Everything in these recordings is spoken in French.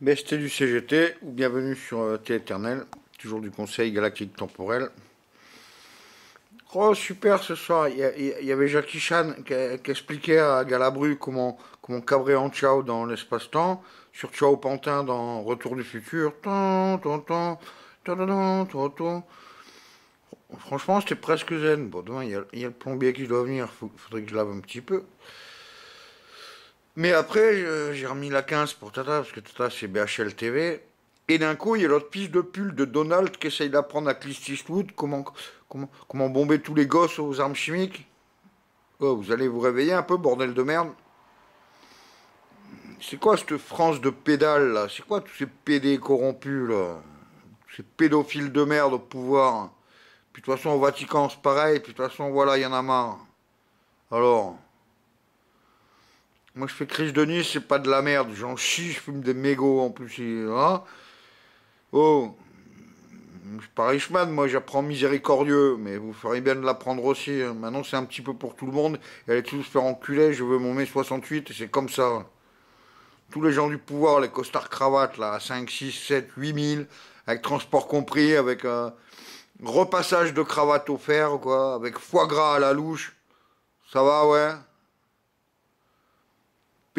BST du CGT, ou bienvenue sur euh, T Éternel, toujours du Conseil Galactique Temporel. Oh super ce soir, il y, avait Jackie Chan qui, expliquait à Galabru comment, comment cabrer en Chao dans l'espace-temps, sur Chao Pantin dans Retour du futur. tant Franchement c'était presque zen. Bon demain il y, a le plombier qui doit venir, il faudrait que je lave un petit peu. Mais après, j'ai remis la 15 pour Tata, parce que Tata, c'est BHL TV. Et d'un coup, il y a l'autre piste de pull de Donald qui essaye d'apprendre à Clint Eastwood comment, comment, bomber tous les gosses aux armes chimiques. Oh, vous allez vous réveiller un peu, bordel de merde. C'est quoi cette France de pédale là C'est quoi tous ces PD corrompus là Ces pédophiles de merde au pouvoir Puis de toute façon au Vatican c'est pareil, puis de toute façon voilà, il y en a marre. Alors. Moi, je fais crise de nice c'est pas de la merde. J'en chie, je fume des mégots en plus. oh, je suis pas richman, moi, j'apprends miséricordieux, mais vous feriez bien de l'apprendre aussi. Hein. Maintenant, c'est un petit peu pour tout le monde. Elle est tous se faire enculer, je veux mon mai 68, et c'est comme ça. Tous les gens du pouvoir, les costards cravates, là, à 5, 6, 7, 8 000, avec transport compris, avec un euh, repassage de cravate offert, quoi, avec foie gras à la louche. Ça va, ouais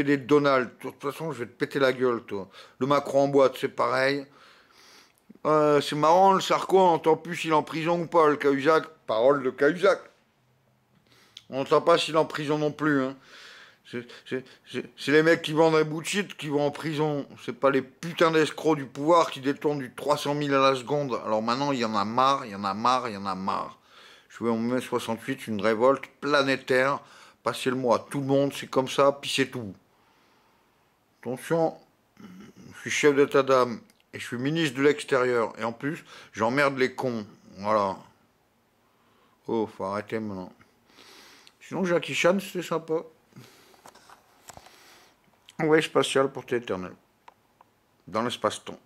des Donald, de toute façon, je vais te péter la gueule, toi. Le Macron en boîte, c'est pareil. Euh, c'est marrant, le Sarko, on n'entend plus s'il est en prison ou pas, le Cahuzac. Parole de Cahuzac. On n'entend pas s'il est en prison non plus. Hein. C'est les mecs qui vendent un bout qui vont en prison. C'est pas les putains d'escrocs du pouvoir qui détournent du 300 000 à la seconde. Alors maintenant, il y en a marre, il y en a marre, il y en a marre. Je vais en mai 68 une révolte planétaire. Passez le mois à tout le monde, c'est comme ça, puis c'est tout attention, je suis chef d'état d'âme et je suis ministre de l'extérieur. Et en plus, j'emmerde les cons. Voilà. Oh, faut arrêter maintenant. Sinon, Jackie Chan, c'était sympa. Envoyé spatial pour éternel Dans l'espace-temps.